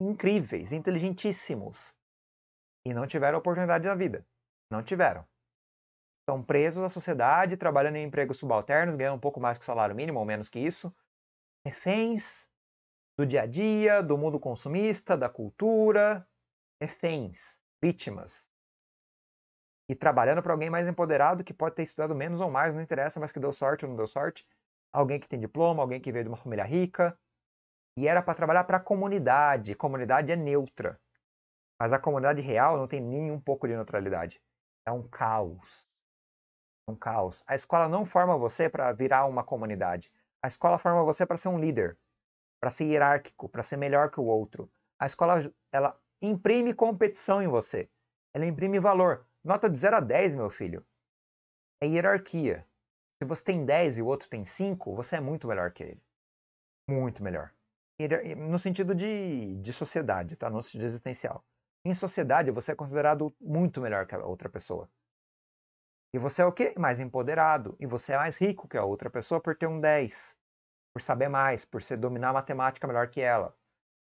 incríveis, inteligentíssimos e não tiveram oportunidade na vida. Não tiveram. Estão presos à sociedade, trabalhando em empregos subalternos, ganhando um pouco mais que o salário mínimo, ou menos que isso. Reféns do dia a dia, do mundo consumista, da cultura. Reféns, vítimas. E trabalhando para alguém mais empoderado, que pode ter estudado menos ou mais, não interessa, mas que deu sorte ou não deu sorte. Alguém que tem diploma, alguém que veio de uma família rica. E era para trabalhar para a comunidade. Comunidade é neutra. Mas a comunidade real não tem nem um pouco de neutralidade. É um caos um caos. A escola não forma você para virar uma comunidade. A escola forma você para ser um líder, para ser hierárquico, para ser melhor que o outro. A escola ela imprime competição em você. Ela imprime valor. Nota de 0 a 10, meu filho. É hierarquia. Se você tem 10 e o outro tem 5, você é muito melhor que ele. Muito melhor. No sentido de, de sociedade, tá? No sentido existencial. Em sociedade, você é considerado muito melhor que a outra pessoa. E você é o quê? Mais empoderado. E você é mais rico que a outra pessoa por ter um 10, por saber mais, por se dominar a matemática melhor que ela.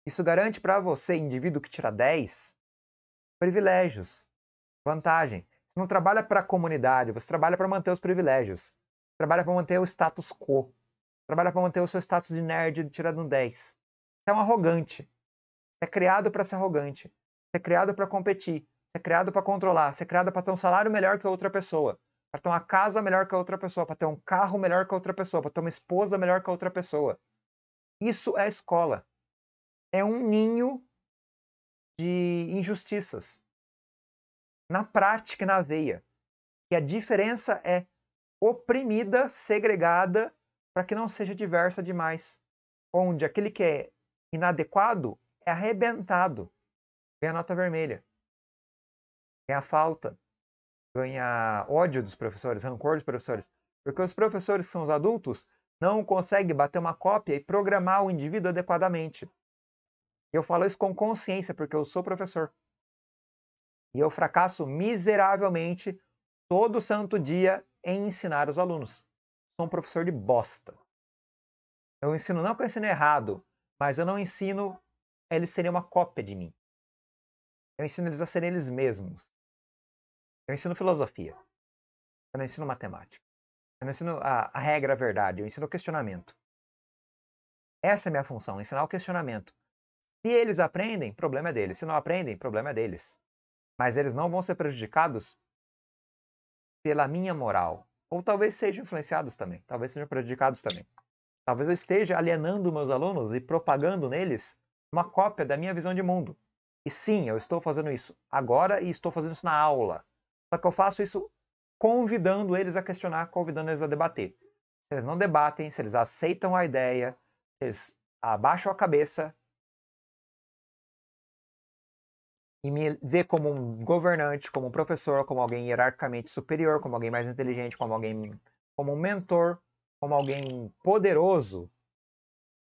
Isso garante para você, indivíduo que tira 10, privilégios, vantagem. Você não trabalha para a comunidade, você trabalha para manter os privilégios. Trabalha para manter o status quo. Trabalha para manter o seu status de nerd tirando um 10. Você é um arrogante. Você é criado para ser arrogante. Você é criado para competir. Você é criado para controlar, você é criado para ter um salário melhor que a outra pessoa, para ter uma casa melhor que a outra pessoa, para ter um carro melhor que a outra pessoa, para ter uma esposa melhor que a outra pessoa. Isso é escola. É um ninho de injustiças. Na prática, na veia. E a diferença é oprimida, segregada, para que não seja diversa demais. Onde aquele que é inadequado é arrebentado. Vem a nota vermelha ganhar falta. Ganha ódio dos professores, rancor dos professores. Porque os professores que são os adultos não conseguem bater uma cópia e programar o indivíduo adequadamente. Eu falo isso com consciência, porque eu sou professor. E eu fracasso miseravelmente todo santo dia em ensinar os alunos. Sou um professor de bosta. Eu ensino não que eu ensino errado, mas eu não ensino eles serem uma cópia de mim. Eu ensino eles a serem eles mesmos. Eu ensino filosofia. Eu não ensino matemática. Eu não ensino a, a regra, a verdade. Eu ensino questionamento. Essa é a minha função, ensinar o questionamento. Se eles aprendem, problema é deles. Se não aprendem, problema é deles. Mas eles não vão ser prejudicados pela minha moral. Ou talvez sejam influenciados também. Talvez sejam prejudicados também. Talvez eu esteja alienando meus alunos e propagando neles uma cópia da minha visão de mundo. E sim, eu estou fazendo isso agora e estou fazendo isso na aula. Só que eu faço isso convidando eles a questionar, convidando eles a debater. Se eles não debatem, se eles aceitam a ideia, se eles abaixam a cabeça e me vê como um governante, como um professor, como alguém hierarquicamente superior, como alguém mais inteligente, como alguém como um mentor, como alguém poderoso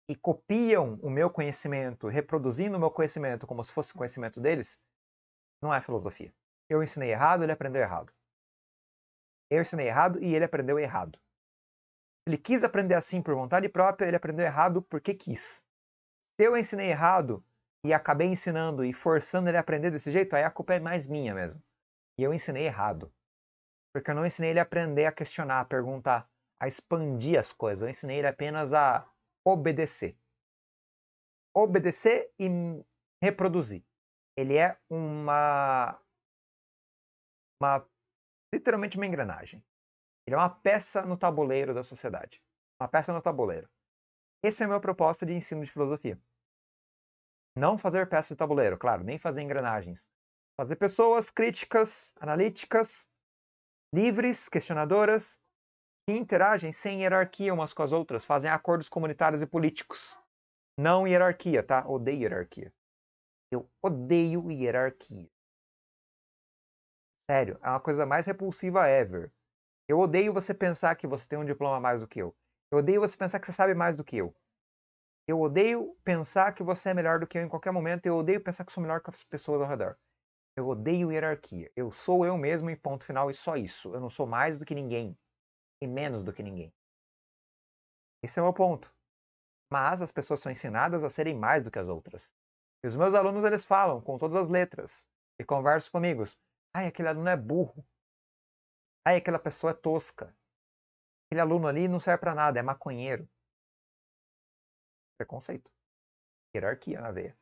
e copiam o meu conhecimento, reproduzindo o meu conhecimento como se fosse o conhecimento deles, não é filosofia. Eu ensinei errado, ele aprendeu errado. Eu ensinei errado e ele aprendeu errado. Ele quis aprender assim por vontade própria, ele aprendeu errado porque quis. Se eu ensinei errado e acabei ensinando e forçando ele a aprender desse jeito, aí a culpa é mais minha mesmo. E eu ensinei errado. Porque eu não ensinei ele a aprender a questionar, a perguntar, a expandir as coisas. Eu ensinei ele apenas a obedecer. Obedecer e reproduzir. Ele é uma uma literalmente uma engrenagem. Ele é uma peça no tabuleiro da sociedade. Uma peça no tabuleiro. Essa é a minha proposta de ensino de filosofia. Não fazer peça de tabuleiro, claro, nem fazer engrenagens. Fazer pessoas críticas, analíticas, livres, questionadoras, que interagem sem hierarquia umas com as outras, fazem acordos comunitários e políticos. Não hierarquia, tá? Odeio hierarquia. Eu odeio hierarquia. Sério, é uma coisa mais repulsiva ever. Eu odeio você pensar que você tem um diploma mais do que eu. Eu odeio você pensar que você sabe mais do que eu. Eu odeio pensar que você é melhor do que eu em qualquer momento. Eu odeio pensar que sou melhor que as pessoas ao redor. Eu odeio hierarquia. Eu sou eu mesmo e ponto final e só isso. Eu não sou mais do que ninguém e menos do que ninguém. Esse é o meu ponto. Mas as pessoas são ensinadas a serem mais do que as outras. E os meus alunos eles falam com todas as letras e conversam comigo. Ai, aquele aluno é burro. Ai, aquela pessoa é tosca. Aquele aluno ali não serve para nada, é maconheiro. Preconceito. Hierarquia na veia.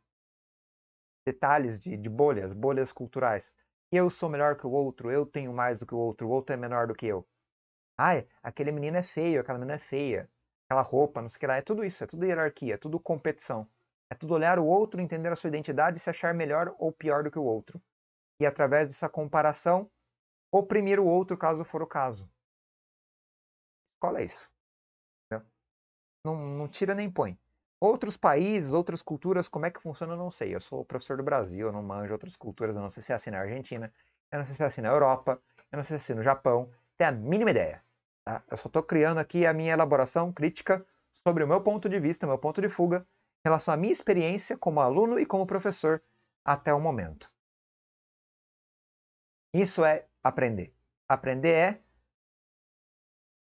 Detalhes de, de bolhas, bolhas culturais. Eu sou melhor que o outro, eu tenho mais do que o outro, o outro é menor do que eu. Ai, aquele menino é feio, aquela menina é feia. Aquela roupa, não sei o que lá. É tudo isso, é tudo hierarquia, é tudo competição. É tudo olhar o outro, entender a sua identidade e se achar melhor ou pior do que o outro e, através dessa comparação, oprimir o outro caso for o caso. Escola é isso. Não, não tira nem põe. Outros países, outras culturas, como é que funciona, eu não sei. Eu sou professor do Brasil, eu não manjo outras culturas, eu não sei se é assim na Argentina, eu não sei se é assim na Europa, eu não sei se é assim no Japão, tenho a mínima ideia. Tá? Eu só estou criando aqui a minha elaboração crítica sobre o meu ponto de vista, meu ponto de fuga, em relação à minha experiência como aluno e como professor até o momento. Isso é aprender. Aprender é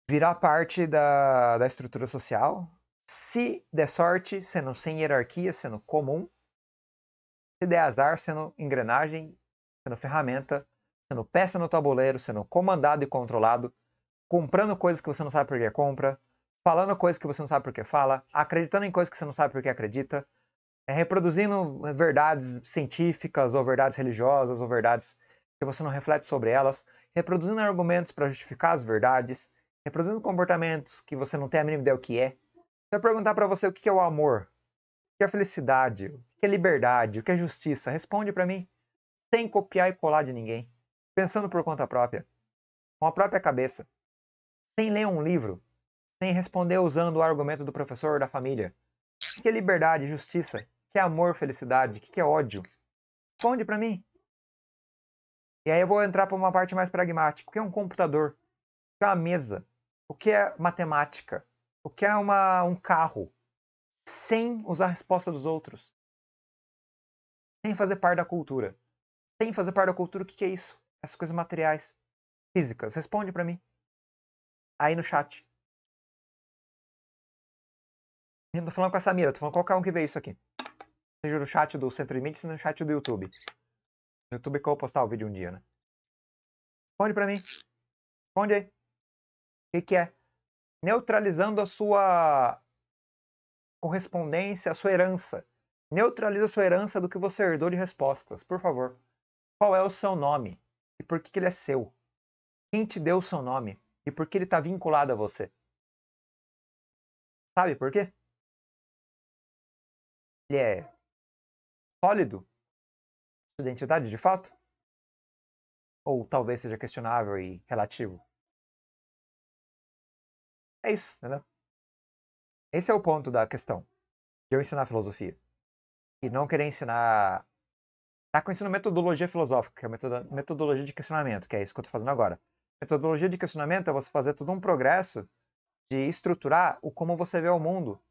virar parte da, da estrutura social, se der sorte, sendo sem hierarquia, sendo comum, se der azar, sendo engrenagem, sendo ferramenta, sendo peça no tabuleiro, sendo comandado e controlado, comprando coisas que você não sabe por que compra, falando coisas que você não sabe por que fala, acreditando em coisas que você não sabe por que acredita, é, reproduzindo verdades científicas ou verdades religiosas ou verdades que você não reflete sobre elas, reproduzindo argumentos para justificar as verdades, reproduzindo comportamentos que você não tem a mínima ideia o que é. Se eu perguntar para você o que é o amor, o que é a felicidade, o que é liberdade, o que é justiça, responde para mim, sem copiar e colar de ninguém, pensando por conta própria, com a própria cabeça, sem ler um livro, sem responder usando o argumento do professor ou da família. O que é liberdade, justiça? O que é amor, felicidade? O que é ódio? Responde para mim. E aí eu vou entrar para uma parte mais pragmática. O que é um computador? O que é uma mesa? O que é matemática? O que é uma, um carro? Sem usar a resposta dos outros. Sem fazer parte da cultura. Sem fazer parte da cultura, o que, que é isso? Essas coisas materiais, físicas. Responde para mim. Aí no chat. Eu não tô falando com a Samira, tô falando com qualquer um que vê isso aqui. Seja no chat do Centro de Mídia, seja no chat do YouTube. No YouTube que eu vou postar o vídeo um dia, né? Responde pra mim. Responde aí. O que, que é? Neutralizando a sua correspondência, a sua herança. Neutraliza a sua herança do que você herdou de respostas, por favor. Qual é o seu nome? E por que, que ele é seu? Quem te deu o seu nome? E por que ele está vinculado a você? Sabe por quê? Ele é sólido? sua identidade de fato? Ou talvez seja questionável e relativo? É isso, entendeu? Esse é o ponto da questão de eu ensinar filosofia. E não querer ensinar. Tá com metodologia filosófica, que é a metodologia de questionamento, que é isso que eu tô fazendo agora. Metodologia de questionamento é você fazer todo um progresso de estruturar o como você vê o mundo,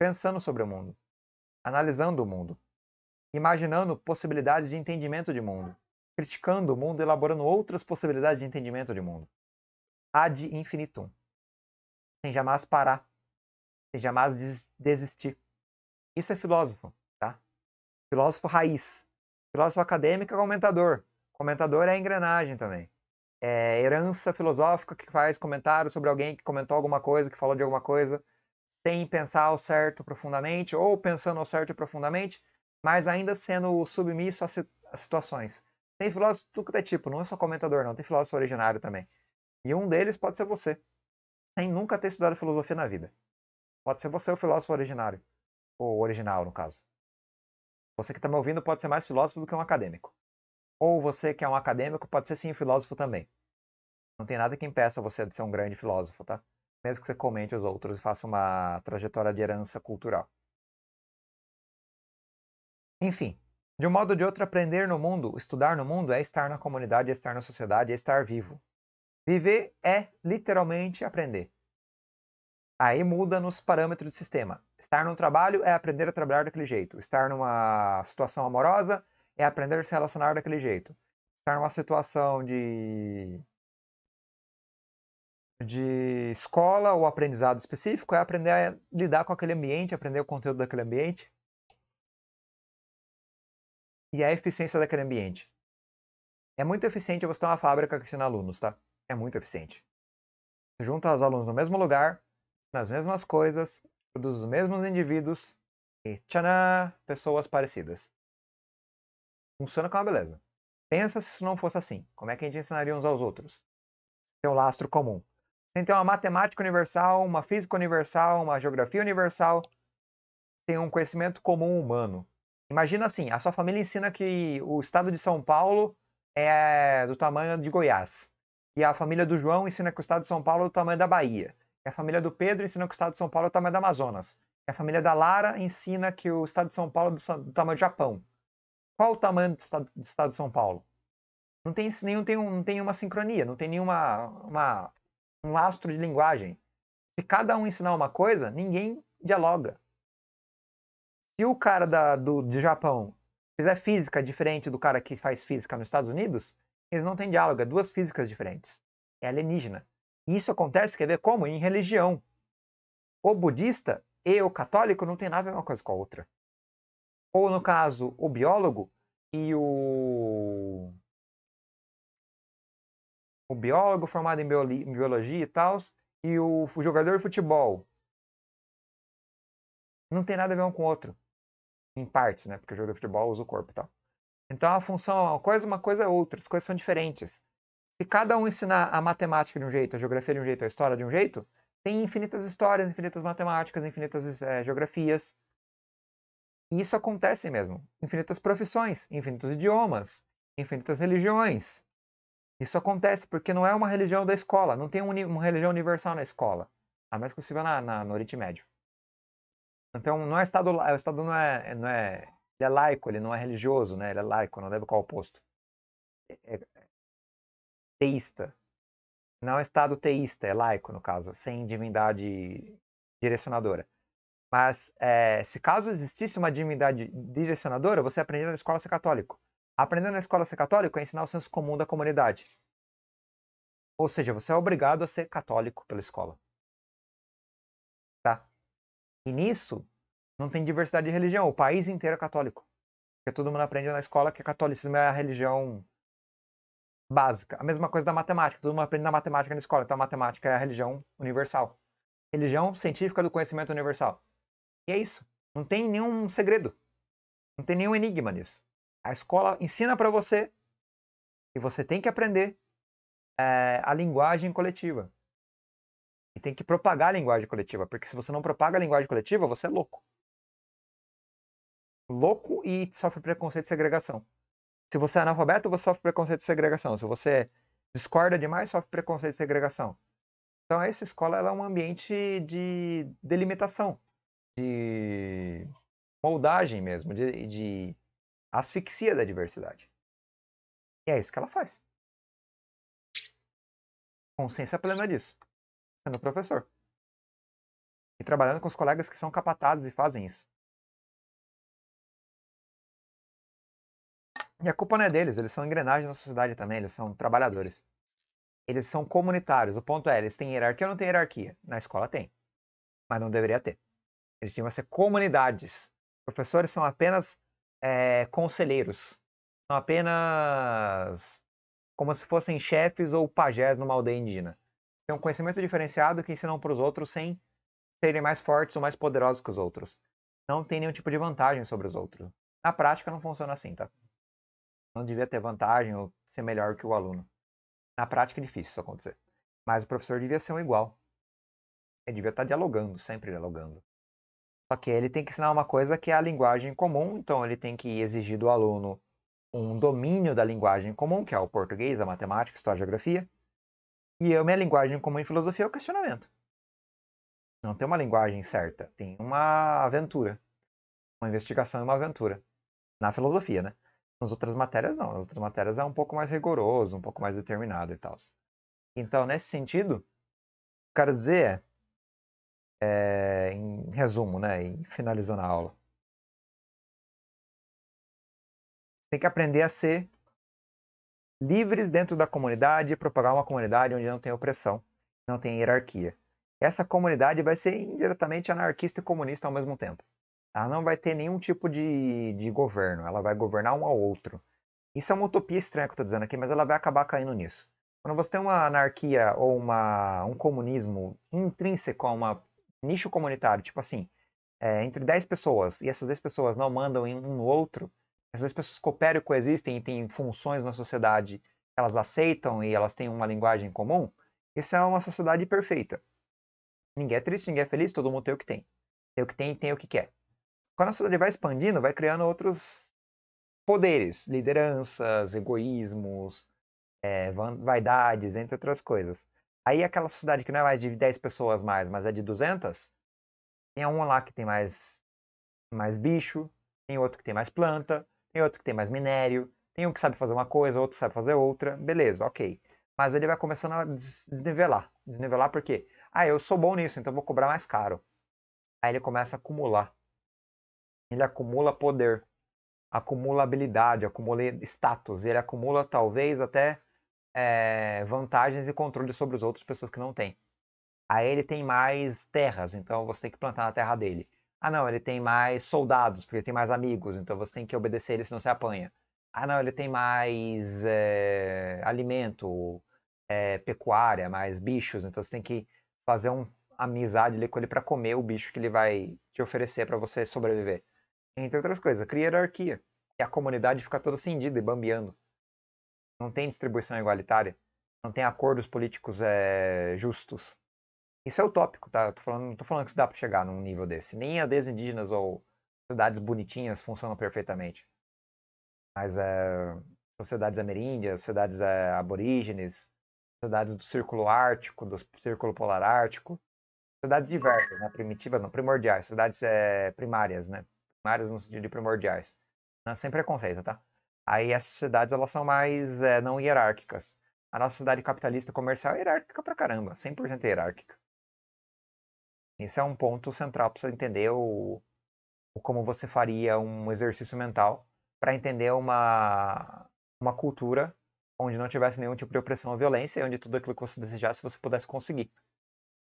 pensando sobre o mundo, analisando o mundo imaginando possibilidades de entendimento de mundo, criticando o mundo, elaborando outras possibilidades de entendimento de mundo. Ad infinitum. Sem jamais parar, sem jamais desistir. Isso é filósofo, tá? Filósofo raiz. Filósofo acadêmico é comentador. Comentador é engrenagem também. É herança filosófica que faz comentário sobre alguém que comentou alguma coisa, que falou de alguma coisa, sem pensar ao certo profundamente, ou pensando ao certo profundamente, mas ainda sendo submisso às situações. Tem filósofo tudo que é tipo, não é só comentador, não. Tem filósofo originário também. E um deles pode ser você, sem nunca ter estudado filosofia na vida. Pode ser você o filósofo originário, ou original, no caso. Você que está me ouvindo pode ser mais filósofo do que um acadêmico. Ou você que é um acadêmico pode ser sim um filósofo também. Não tem nada que impeça você de ser um grande filósofo, tá? Mesmo que você comente os outros e faça uma trajetória de herança cultural. Enfim, de um modo ou de outro, aprender no mundo, estudar no mundo, é estar na comunidade, é estar na sociedade, é estar vivo. Viver é literalmente aprender. Aí muda nos parâmetros do sistema. Estar num trabalho é aprender a trabalhar daquele jeito. Estar numa situação amorosa é aprender a se relacionar daquele jeito. Estar numa situação de de escola ou aprendizado específico é aprender a lidar com aquele ambiente, aprender o conteúdo daquele ambiente e a eficiência daquele ambiente. É muito eficiente você ter uma fábrica que ensina alunos, tá? É muito eficiente. Você junta os alunos no mesmo lugar, nas mesmas coisas, produz os mesmos indivíduos e tchaná, pessoas parecidas. Funciona com é uma beleza. Pensa se isso não fosse assim. Como é que a gente ensinaria uns aos outros? Tem um lastro comum. Tem uma matemática universal, uma física universal, uma geografia universal. Tem um conhecimento comum humano. Imagina assim, a sua família ensina que o estado de São Paulo é do tamanho de Goiás. E a família do João ensina que o estado de São Paulo é do tamanho da Bahia. E a família do Pedro ensina que o estado de São Paulo é do tamanho da Amazonas. E a família da Lara ensina que o estado de São Paulo é do, tamanho do Japão. Qual o tamanho do estado, do estado de São Paulo? Não tem, nenhum, tem, um, não tem uma sincronia, não tem nenhuma uma, um lastro de linguagem. Se cada um ensinar uma coisa, ninguém dialoga se o cara da, do, Japão fizer física diferente do cara que faz física nos Estados Unidos, eles não têm diálogo, é duas físicas diferentes. É alienígena. E isso acontece, quer ver como? Em religião. O budista e o católico não tem nada a ver uma coisa com a outra. Ou, no caso, o biólogo e o. O biólogo formado em, biologia e tal, e o jogador de futebol. Não tem nada a ver um com o outro em partes, né? Porque o jogo de futebol usa o corpo e tal. Então a função, uma coisa uma coisa é outra, as coisas são diferentes. Se cada um ensinar a matemática de um jeito, a geografia de um jeito, a história de um jeito, tem infinitas histórias, infinitas matemáticas, infinitas é, geografias. E isso acontece mesmo. Infinitas profissões, infinitos idiomas, infinitas religiões. Isso acontece porque não é uma religião da escola, não tem uma religião universal na escola, a mais possível na, na, no Oriente Médio. Então, não é Estado, o Estado não é, é, não é, ele é laico, ele não é religioso, né? Ele é laico, não deve qual oposto. É, é teísta. Não é Estado teísta, é laico, no caso, sem divindade direcionadora. Mas, é, se caso existisse uma divindade direcionadora, você aprenderia na escola ser católico. aprendendo na escola ser católico é ensinar o senso comum da comunidade. Ou seja, você é obrigado a ser católico pela escola. E nisso, não tem diversidade de religião. O país inteiro é católico. Porque todo mundo aprende na escola que catolicismo é a religião básica. A mesma coisa da matemática. Todo mundo aprende na matemática na escola. Então a matemática é a religião universal. Religião científica do conhecimento universal. E é isso. Não tem nenhum segredo. Não tem nenhum enigma nisso. A escola ensina para você e você tem que aprender é, a linguagem coletiva. E tem que propagar a linguagem coletiva, porque se você não propaga a linguagem coletiva, você é louco. Louco e sofre preconceito de segregação. Se você é analfabeto, você sofre preconceito de segregação. Se você discorda demais, sofre preconceito de segregação. Então, essa escola é um ambiente de delimitação, de moldagem mesmo, de, de asfixia da diversidade. E é isso que ela faz. Consciência plena disso sendo professor. E trabalhando com os colegas que são capatados e fazem isso. E a culpa não é deles, eles são engrenagem na sociedade também, eles são trabalhadores. Eles são comunitários. O ponto é, eles têm hierarquia ou não têm hierarquia? Na escola tem. Mas não deveria ter. Eles tinham que ser comunidades. Professores são apenas é, conselheiros. São apenas como se fossem chefes ou pajés numa aldeia indígena ter um conhecimento diferenciado que ensinam para os outros sem serem mais fortes ou mais poderosos que os outros. Não tem nenhum tipo de vantagem sobre os outros. Na prática não funciona assim, tá? Não devia ter vantagem ou ser melhor que o aluno. Na prática é difícil isso acontecer. Mas o professor devia ser um igual. Ele devia estar tá dialogando, sempre dialogando. Só que ele tem que ensinar uma coisa que é a linguagem comum, então ele tem que exigir do aluno um domínio da linguagem comum, que é o português, a matemática, a história, a geografia, e a minha linguagem comum em filosofia é o questionamento. Não tem uma linguagem certa, tem uma aventura. Uma investigação é uma aventura. Na filosofia, né? Nas outras matérias, não. Nas outras matérias é um pouco mais rigoroso, um pouco mais determinado e tal. Então, nesse sentido, o que eu quero dizer é, é em resumo, né? E finalizando a aula. Tem que aprender a ser livres dentro da comunidade e propagar uma comunidade onde não tem opressão, não tem hierarquia. Essa comunidade vai ser indiretamente anarquista e comunista ao mesmo tempo. Ela não vai ter nenhum tipo de, de governo, ela vai governar um ao outro. Isso é uma utopia estranha que eu estou dizendo aqui, mas ela vai acabar caindo nisso. Quando você tem uma anarquia ou uma, um comunismo intrínseco a um nicho comunitário, tipo assim, é, entre 10 pessoas e essas 10 pessoas não mandam em um outro, essas duas pessoas cooperam e coexistem e têm funções na sociedade que elas aceitam e elas têm uma linguagem comum, isso é uma sociedade perfeita. Ninguém é triste, ninguém é feliz, todo mundo tem o que tem. Tem o que tem e tem o que quer. Quando a sociedade vai expandindo, vai criando outros poderes, lideranças, egoísmos, é, vaidades, entre outras coisas. Aí aquela sociedade que não é mais de 10 pessoas mais, mas é de 200, tem um lá que tem mais, mais bicho, tem outro que tem mais planta, tem outro que tem mais minério, tem um que sabe fazer uma coisa, outro sabe fazer outra, beleza, ok. Mas ele vai começando a desnivelar. Desnivelar por quê? Ah, eu sou bom nisso, então vou cobrar mais caro. Aí ele começa a acumular. Ele acumula poder, acumula habilidade, acumula status, ele acumula talvez até é, vantagens e controle sobre as outras pessoas que não têm. Aí ele tem mais terras, então você tem que plantar na terra dele. Ah, não, ele tem mais soldados, porque ele tem mais amigos, então você tem que obedecer ele, senão você apanha. Ah, não, ele tem mais é, alimento, é, pecuária, mais bichos, então você tem que fazer uma amizade ali com ele para comer o bicho que ele vai te oferecer para você sobreviver. Entre outras coisas, cria hierarquia. E a comunidade fica toda cindida e bambeando. Não tem distribuição igualitária. Não tem acordos políticos é, justos. Isso é utópico, tá? Eu tô falando, não tô falando que isso dá para chegar num nível desse. Nem aldeias indígenas ou cidades bonitinhas funcionam perfeitamente. Mas é, sociedades ameríndias, sociedades é, aborígenes, sociedades do círculo ártico, do círculo polar ártico, sociedades diversas, né? primitivas, não, primordiais, sociedades é, primárias, né? primárias no sentido de primordiais, não, sem preconceito, é tá? Aí as sociedades elas são mais é, não hierárquicas. A nossa sociedade capitalista comercial é hierárquica pra caramba, 100% hierárquica. Isso é um ponto central para você entender o, o, como você faria um exercício mental para entender uma, uma cultura onde não tivesse nenhum tipo de opressão ou violência e onde tudo aquilo que você desejasse você pudesse conseguir.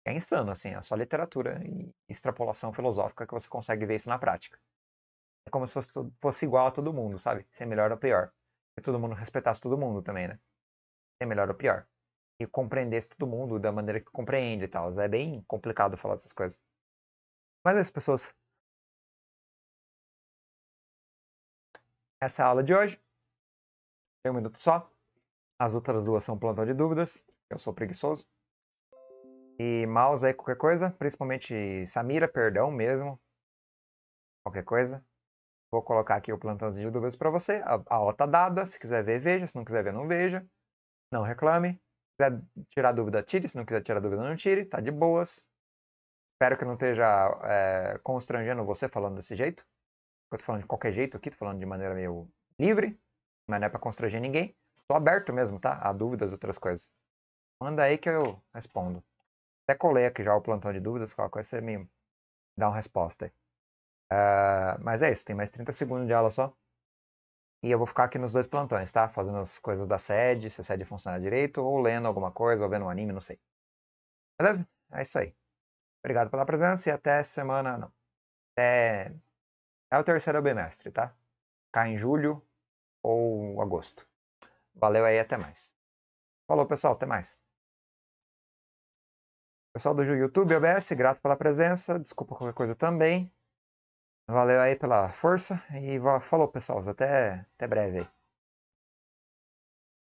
É insano, assim, é só literatura e extrapolação filosófica que você consegue ver isso na prática. É como se fosse, fosse igual a todo mundo, sabe? Ser melhor ou pior. E todo mundo respeitasse todo mundo também, né? Ser melhor ou pior e compreendesse todo mundo da maneira que compreende e tal. É bem complicado falar essas coisas. Mas as pessoas. Essa é a aula de hoje. Tem um minuto só. As outras duas são plantão de dúvidas. Eu sou preguiçoso. E mouse aí qualquer coisa, principalmente Samira, perdão mesmo. Qualquer coisa. Vou colocar aqui o plantão de dúvidas para você. A aula tá dada. Se quiser ver, veja. Se não quiser ver, não veja. Não reclame quiser tirar dúvida, tire. Se não quiser tirar dúvida, não tire. Tá de boas. Espero que não esteja é, constrangendo você falando desse jeito. Eu tô falando de qualquer jeito aqui, tô falando de maneira meio livre, mas não é pra constranger ninguém. Tô aberto mesmo, tá? A dúvidas, outras coisas. Manda aí que eu respondo. Até colei aqui já o plantão de dúvidas, qualquer coisa você me dá uma resposta aí. Uh, mas é isso, tem mais 30 segundos de aula só. E eu vou ficar aqui nos dois plantões, tá? Fazendo as coisas da sede, se a sede funcionar direito, ou lendo alguma coisa, ou vendo um anime, não sei. Beleza? É isso aí. Obrigado pela presença e até semana. Não. É, é o terceiro bimestre, tá? Cai em julho ou agosto. Valeu aí, até mais. Falou, pessoal, até mais. Pessoal do YouTube, OBS, grato pela presença. Desculpa qualquer coisa também. Valeu aí pela força e falou, pessoal. Até, até breve